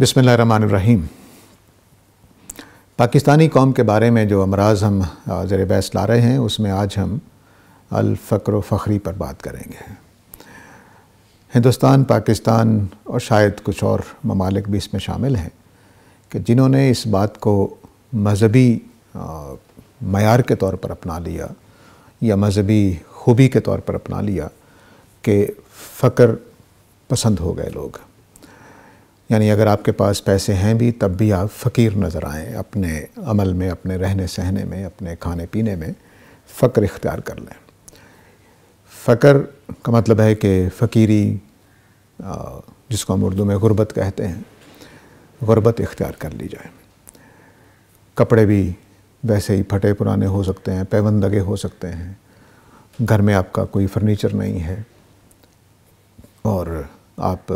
बिसमीम पाकिस्तानी कौम के बारे में जो अमराज हम ज़र बहस ला रहे हैं उसमें आज हम अलफ़्र फ़खरी पर बात करेंगे हिंदुस्तान पाकिस्तान और शायद कुछ और ममालिक भी इसमें शामिल हैं कि जिन्होंने इस बात को मजहबी मैार के तौर पर अपना लिया या मजहबी खूबी के तौर पर अपना लिया कि फ़क्र पसंद हो गए लोग यानी अगर आपके पास पैसे हैं भी तब भी आप फ़कीर नज़र आएँ अपने अमल में अपने रहने सहने में अपने खाने पीने में फ़क्र इख्तियार कर लें फ़क्र का मतलब है कि फ़कीरी जिसको हम उर्दू में गुरबत कहते हैं गुरबत इख्तियार कर ली जाए कपड़े भी वैसे ही फटे पुराने हो सकते हैं पैबंदगे हो सकते हैं घर में आपका कोई फर्नीचर नहीं है और आप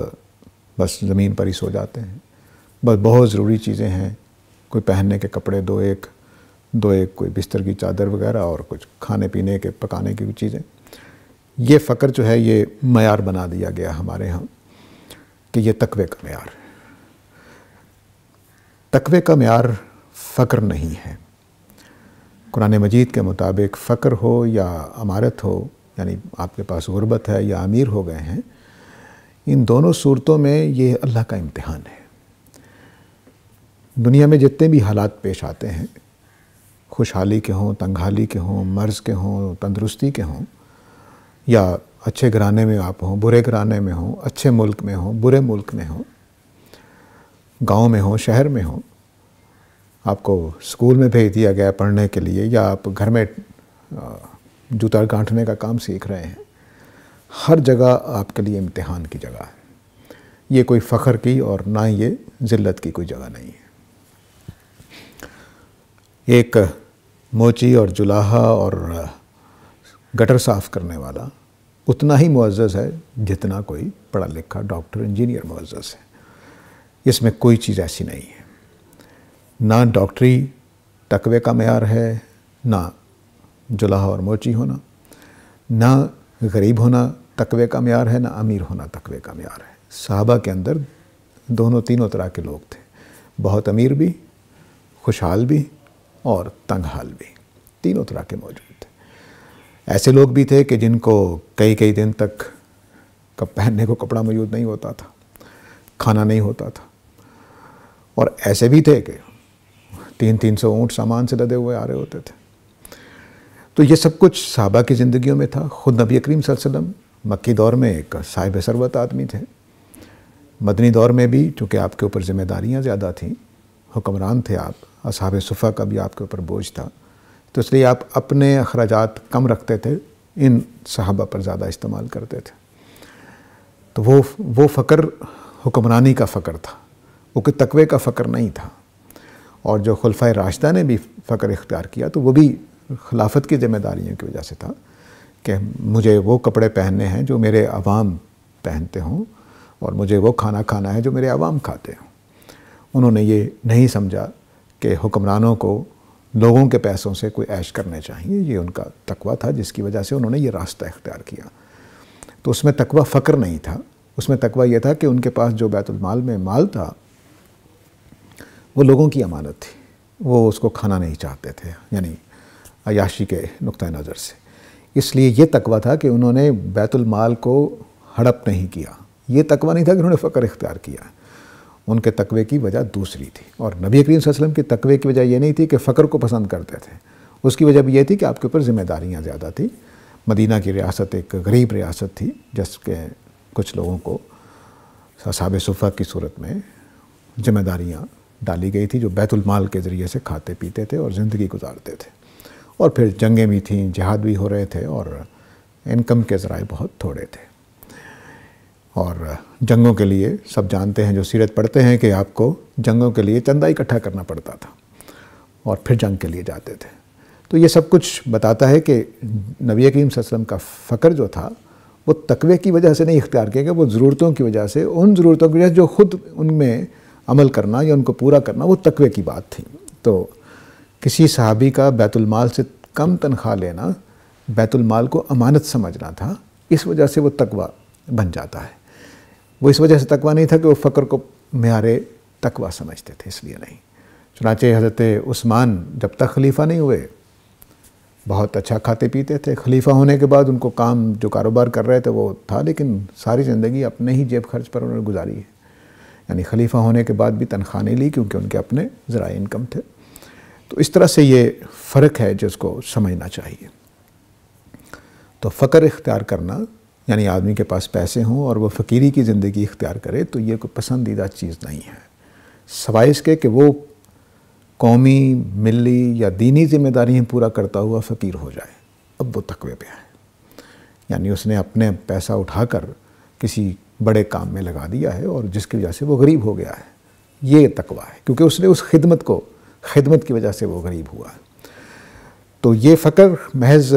बस ज़मीन पर ही सो जाते हैं बस बहुत ज़रूरी चीज़ें हैं कोई पहनने के कपड़े दो एक दो एक कोई बिस्तर की चादर वगैरह और कुछ खाने पीने के पकाने की भी चीज़ें ये फ़क्र जो है ये मैार बना दिया गया हमारे यहाँ कि ये तकवे का मैार तकवे का मैार फ़क्र नहीं है कुरान मजीद के मुताबिक फ़क्र हो या अमारत हो यानी आपके पास गुर्बत है या अमीर हो गए हैं इन दोनों सूरतों में ये अल्लाह का इम्तहान है दुनिया में जितने भी हालात पेश आते हैं खुशहाली के हों तंगहाली के हों मर्ज़ के हों तंदरुस्ती के हों या अच्छे घराने में आप हों बुरे घराने में हों अच्छे मुल्क में हों बुरे मुल्क में हों गांव में हों शहर में हों आपको स्कूल में भेज दिया गया पढ़ने के लिए या आप घर में जूता गांठने का काम सीख रहे हैं हर जगह आपके लिए इम्तिहान की जगह है ये कोई फ़ख्र की और ना ये ज़िल्लत की कोई जगह नहीं है एक मोची और जुलाहा और गटर साफ़ करने वाला उतना ही मुआज़ है जितना कोई पढ़ा लिखा डॉक्टर इंजीनियर मुआज़ है इसमें कोई चीज़ ऐसी नहीं है ना डॉक्टरी तकवे का मैार है ना जुलाहा और मोची होना ना गरीब होना तकवे का मैार है ना अमीर होना तकवे का मैार है साहबा के अंदर दोनों तीनों तरह के लोग थे बहुत अमीर भी खुशहाल भी और तंगहाल भी तीनों तरह के मौजूद थे ऐसे लोग भी थे कि जिनको कई कई दिन तक कब पहनने को कपड़ा मौजूद नहीं होता था खाना नहीं होता था और ऐसे भी थे कि तीन तीन सौ ऊँट सामान से लदे हुए आ रहे होते थे तो ये सब कुछ साहबा की ज़िंदगियों में था ख़ुद नबी करीम वसल्लम मक्की दौर में एक साहिब सरबत आदमी थे मदनी दौर में भी चूँकि आपके ऊपर ज़िम्मेदारियाँ ज़्यादा थीं हुक्मरान थे आप असाब सुफ़ा का भी आपके ऊपर बोझ था तो इसलिए आप अपने अखराज कम रखते थे इन सहाबा पर ज़्यादा इस्तेमाल करते थे तो वो वो फ़कर हुक्मरानी का फ़कर था वो कि तकवे का फ़कर नहीं था और जो खुलफा राशदा ने भी फ़कर इख्तियार किया तो वो भी खिलाफत की जिम्मेदारियों की वजह से था कि मुझे वो कपड़े पहनने हैं जो मेरे आवाम पहनते हों और मुझे वो खाना खाना है जो मेरे आवाम खाते हों उन्होंने ये नहीं समझा कि हुक्मरानों को लोगों के पैसों से कोई ऐश करने चाहिए ये उनका तकवा था जिसकी वजह से उन्होंने ये रास्ता इख्तियार किया तो उसमें तकवा फ़क्र नहीं था उसमें तकवा यह था कि उनके पास जो बैतुलमाल में माल था वो लोगों की अमानत थी वो उसको खाना नहीं चाहते थे यानी अयाशी के नुक़ नज़र से इसलिए ये तकवा था कि उन्होंने बैतुलमाल को हड़प नहीं किया ये तकवा नहीं था कि उन्होंने फ़क्र इख्तियार किया उनके तकवे की वजह दूसरी थी और नबी करीम के तकवे की वजह यह नहीं थी कि फ़क्र को पसंद करते थे उसकी वजह भी यह थी कि आपके ऊपर ज़िम्मेदारियाँ ज़्यादा थी मदीना की रियासत एक गरीब रियासत थी जिसके कुछ लोगों को साब सफ़ा की सूरत में ज़िम्मेदारियाँ डाली गई थी जो बैतुलमाल के ज़रिए से खाते पीते थे और ज़िंदगी गुजारते थे और फिर जंगें भी थीं जहाद भी हो रहे थे और इनकम के ज़रा बहुत थोड़े थे और जंगों के लिए सब जानते हैं जो सीरत पढ़ते हैं कि आपको जंगों के लिए चंदा इकट्ठा करना पड़ता था और फिर जंग के लिए जाते थे तो ये सब कुछ बताता है कि नबी करीम वसम का फ़क्र जो था वो तकवे की वजह से नहीं इख्तियार किया गया वो ज़रूरतों की वजह से उन ज़रूरतों की वजह से जो खुद उनमें अमल करना या उनको पूरा करना वो तकवे की बात थी तो किसी सहाबी का बैतुलमाल से कम तनख्वाह लेना बैतुलमाल को अमानत समझना था इस वजह से वो तकवा बन जाता है वो इस वजह से तकवा नहीं था कि वो फ़क्र को म्यारे तकवा समझते थे इसलिए नहीं चुनाचे हज़रत उस्मान जब तक खलीफा नहीं हुए बहुत अच्छा खाते पीते थे खलीफा होने के बाद उनको काम जो कारोबार कर रहे थे वो था लेकिन सारी ज़िंदगी अपने ही जेब खर्च पर उन्होंने गुजारी है यानी खलीफा होने के बाद भी तनख्वाह नहीं ली क्योंकि उनके अपने ज़रा इनकम थे तो इस तरह से ये फ़र्क है जिसको समझना चाहिए तो फ़कर इख्तियार करना यानी आदमी के पास पैसे हों और वो फ़कीरी की ज़िंदगी इख्तियार करे तो ये कोई पसंदीदा चीज़ नहीं है सवाए इसके कि वो कौमी मिली या दीनी जिम्मेदारियाँ पूरा करता हुआ फ़कीर हो जाए अब वो तकवे पे है यानी उसने अपने पैसा उठाकर किसी बड़े काम में लगा दिया है और जिसकी वजह से वो गरीब हो गया है ये तकवा है क्योंकि उसने उस खिदमत को खिदमत की वजह से वो गरीब हुआ तो ये फ़कर महज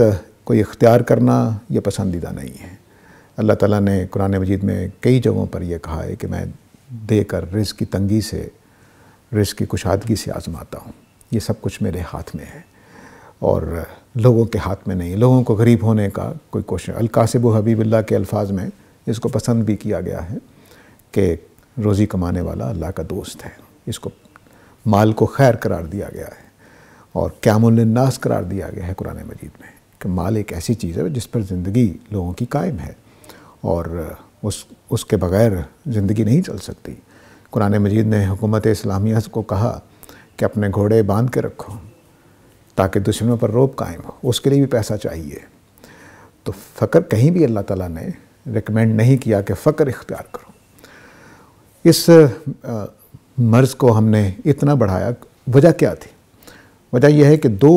कोई इख्तियार करना ये पसंदीदा नहीं है अल्लाह ताला ने कुरान मजीद में कई जगहों पर यह कहा है कि मैं देकर रिज़ की तंगी से रिज़ की कुशादगी से आज़माता हूँ ये सब कुछ मेरे हाथ में है और लोगों के हाथ में नहीं लोगों को गरीब होने का कोई कोशिश अलकासिब हबीबुल्ला के अल्फाज में इसको पसंद भी किया गया है कि रोज़ी कमाने वाला अल्लाह का दोस्त है इसको माल को खैर करार दिया गया है और क्यामुलनास करार दिया गया है कुरान मजीद में कि माल एक ऐसी चीज़ है जिस पर ज़िंदगी लोगों की कायम है और उस उसके बगैर ज़िंदगी नहीं चल सकती कुरान मजीद ने हुकूमत इस्लामिया को कहा कि अपने घोड़े बांध के रखो ताकि दुश्मनों पर रोब कायम हो उसके लिए भी पैसा चाहिए तो फ़क्र कहीं भी अल्लाह ताला ने रिकमेंड नहीं किया कि फ़क्र इख्तियार करो इस मर्ज़ को हमने इतना बढ़ाया वजह क्या थी वजह यह है कि दो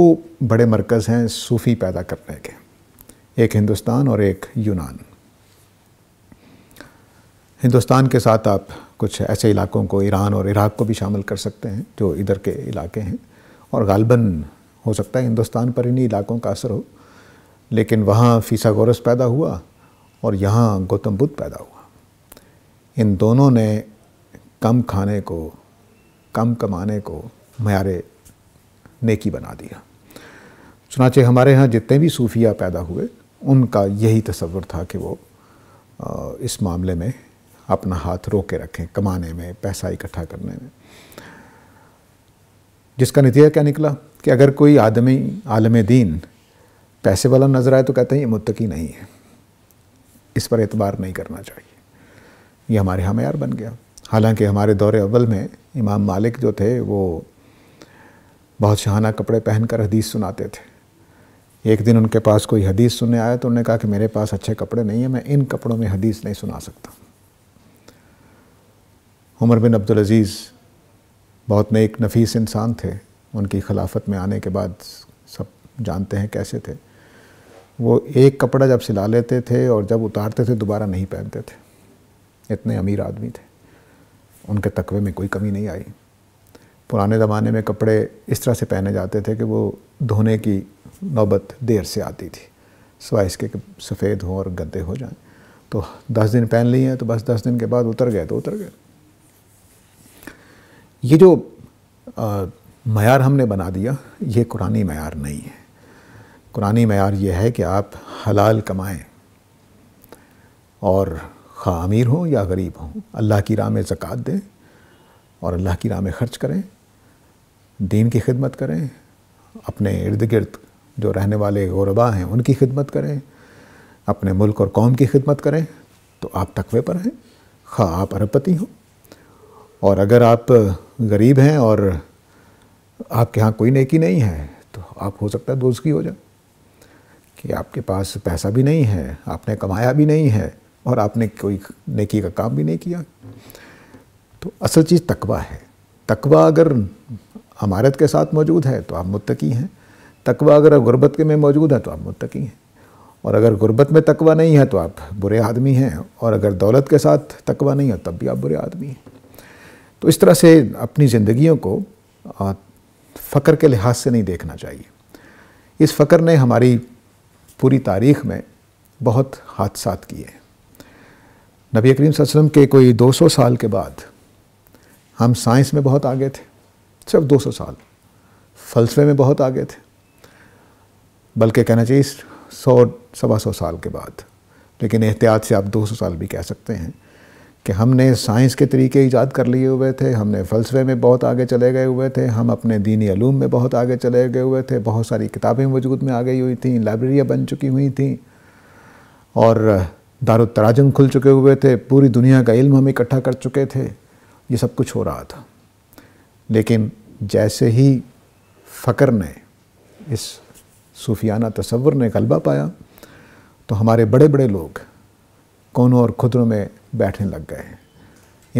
बड़े मरकज़ हैं सूफ़ी पैदा करने के एक हिंदुस्तान और एक यूनान हिंदुस्तान के साथ आप कुछ ऐसे इलाकों को ईरान और इराक़ को भी शामिल कर सकते हैं जो इधर के इलाके हैं और गालबन हो सकता है हिंदुस्तान पर इन्हीं इलाकों का असर हो लेकिन वहाँ गोरस पैदा हुआ और यहाँ गौतम बुद्ध पैदा हुआ इन दोनों ने कम खाने को कम कमाने को मैारे नेकी बना दिया चुनाचे हमारे यहाँ जितने भी सूफिया पैदा हुए उनका यही तस्वर था कि वो इस मामले में अपना हाथ रोके रखें कमाने में पैसा इकट्ठा करने में जिसका नतीजा क्या निकला कि अगर कोई आदमी आलम दीन पैसे वाला नजर आए तो कहते हैं ये मुतकी नहीं है इस पर एतबार नहीं करना चाहिए ये हमारे यहाँ मैार बन गया हालांकि हमारे दौरे अव्वल में इमाम मालिक जो थे वो बहुत शहाना कपड़े पहनकर हदीस सुनाते थे एक दिन उनके पास कोई हदीस सुनने आया तो उन्होंने कहा कि मेरे पास अच्छे कपड़े नहीं हैं मैं इन कपड़ों में हदीस नहीं सुना सकता उमर बिन अब्दुल अजीज़ बहुत नेक नफीस इंसान थे उनकी खिलाफत में आने के बाद सब जानते हैं कैसे थे वो एक कपड़ा जब सिला लेते थे और जब उतारते थे दोबारा नहीं पहनते थे इतने अमीर आदमी थे उनके तकवे में कोई कमी नहीं आई पुराने ज़माने में कपड़े इस तरह से पहने जाते थे कि वो धोने की नौबत देर से आती थी सिवाय इसके कि सफ़ेद हों और गद्दे हो जाएं तो दस दिन पहन लिए हैं तो बस दस दिन के बाद उतर गए तो उतर गए ये जो मैार हमने बना दिया ये कुरानी मैार नहीं है कुरानी मैार ये है कि आप हलाल कमाएं और खा अमीर हों या गरीब हों अल्लाह की राह में ज़क़़त दें और अल्लाह की राह में ख़र्च करें दीन की खिदमत करें अपने इर्द गिर्द जो रहने वाले गौरबा हैं उनकी खिदमत करें अपने मुल्क और कौम की खिदमत करें तो आप तकवे पर हैं खा आप अरबपति हों और अगर आप गरीब हैं और आपके यहाँ कोई नेकी नहीं है तो आप हो सकता है दोस्त की हो जाए कि आपके पास पैसा भी नहीं है आपने कमाया भी नहीं है और आपने कोई नेकी का काम भी नहीं किया तो असल चीज़ तकवा है तकवा अगर अमारत के साथ मौजूद है तो आप मुतकी हैं तकवा अगर गुरबत के में मौजूद है तो आप मुतकी हैं और अगर गुरबत में तकवा नहीं है तो आप बुरे आदमी हैं और अगर दौलत के साथ तकवा नहीं है तब भी आप बुरे आदमी हैं तो इस तरह से अपनी ज़िंदगियों को फ़कर के लिहाज से नहीं देखना चाहिए इस फकर ने हमारी पूरी तारीख में बहुत हादसा किए हैं नबी करीम वसल्लम के कोई 200 साल के बाद हम साइंस में बहुत आगे थे सिर्फ 200 साल फलसफे में बहुत आगे थे बल्कि कहना चाहिए सौ सवा सौ साल के बाद लेकिन एहतियात से आप 200 साल भी कह सकते हैं कि हमने साइंस के तरीके ईजाद कर लिए हुए थे हमने फ़लसफ़े में बहुत आगे चले गए हुए थे हम अपने दीनी आलूम में बहुत आगे चले गए हुए थे बहुत सारी किताबें वजूद में आ गई हुई थी लाइब्रेरियाँ बन चुकी हुई थी और दारो तराजम खुल चुके हुए थे पूरी दुनिया का इल्म हम इकट्ठा कर चुके थे ये सब कुछ हो रहा था लेकिन जैसे ही फ़कर ने इस सूफियाना तस्वुर ने गलबा पाया तो हमारे बड़े बड़े लोग कोनों और खुदरों में बैठने लग गए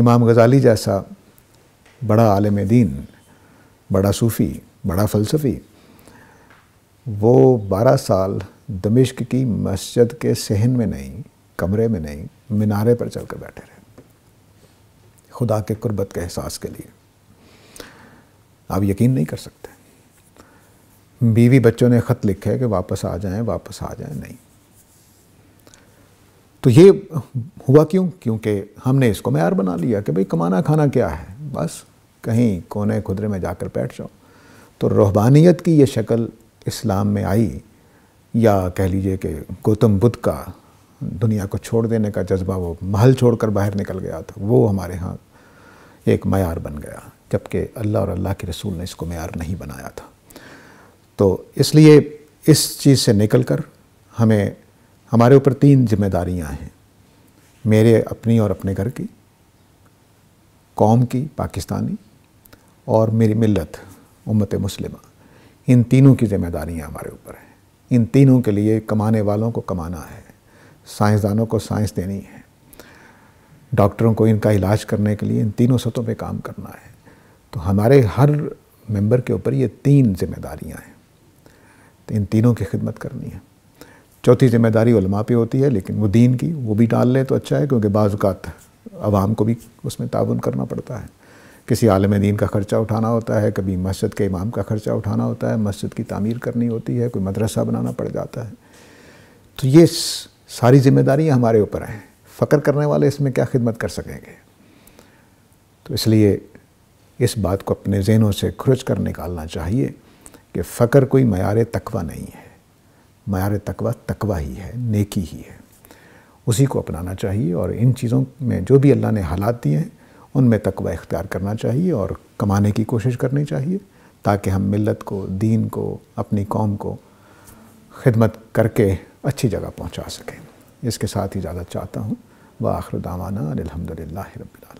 इमाम गज़ाली जैसा बड़ा आलम दीन बड़ा सूफ़ी बड़ा फ़लसफ़ी वो बारह साल दमिश्क की मस्जिद के सहन में नहीं कमरे में नहीं मीनारे पर चलकर बैठे रहे खुदा के कुर्बत के एहसास के लिए आप यकीन नहीं कर सकते बीवी बच्चों ने ख़त लिखे कि वापस आ जाएं वापस आ जाएं नहीं तो ये हुआ क्यों क्योंकि हमने इसको मैार बना लिया कि भाई कमाना खाना क्या है बस कहीं कोने खुदरे में जाकर बैठ जाओ तो रूहबानियत की ये शक्ल इस्लाम में आई या कह लीजिए कि गौतम बुद्ध का दुनिया को छोड़ देने का जज्बा वो महल छोड़कर बाहर निकल गया था वो हमारे यहाँ एक मैार बन गया जबकि अल्लाह और अल्लाह के रसूल ने इसको मैार नहीं बनाया था तो इसलिए इस चीज़ से निकल कर हमें हमारे ऊपर तीन जिम्मेदारियाँ हैं मेरे अपनी और अपने घर की कौम की पाकिस्तानी और मेरी मिलत उम्मत मुस्लिम इन तीनों की जिम्मेदारियाँ हमारे ऊपर हैं इन तीनों के लिए कमाने वालों को कमाना है साइंसदानों को साइंस देनी है डॉक्टरों को इनका इलाज करने के लिए इन तीनों सतों पे काम करना है तो हमारे हर मेंबर के ऊपर ये तीन जिम्मेदारियां हैं तो इन तीनों की खिदमत करनी है चौथी जिम्मेदारी उलमा पे होती है लेकिन वो दीन की वो भी डाल लें तो अच्छा है क्योंकि बाजुकात आवाम को भी उसमें ताउन करना पड़ता है किसी आलम दीन का ख़र्चा उठाना होता है कभी मस्जिद के इमाम का ख़र्चा उठाना होता है मस्जिद की तामीर करनी होती है कोई मदरसा बनाना पड़ जाता है तो ये सारी जिम्मेदारियाँ हमारे ऊपर हैं फ़क्र करने वाले इसमें क्या खिदमत कर सकेंगे तो इसलिए इस बात को अपने जहनों से खुरच कर निकालना चाहिए कि फ़क्र कोई मैार तकवा नहीं है मैार तकवा तकवा ही है नेकी ही है उसी को अपनाना चाहिए और इन चीज़ों में जो भी अल्लाह ने हालात दिए हैं उनमें तकवा इख्तियार करना चाहिए और कमाने की कोशिश करनी चाहिए ताकि हम मिलत को दीन को अपनी कौम को खिदमत करके अच्छी जगह पहुंचा सकें इसके साथ ही ज्यादा चाहता हूँ व आखिर दामाना अलहमदिल्ला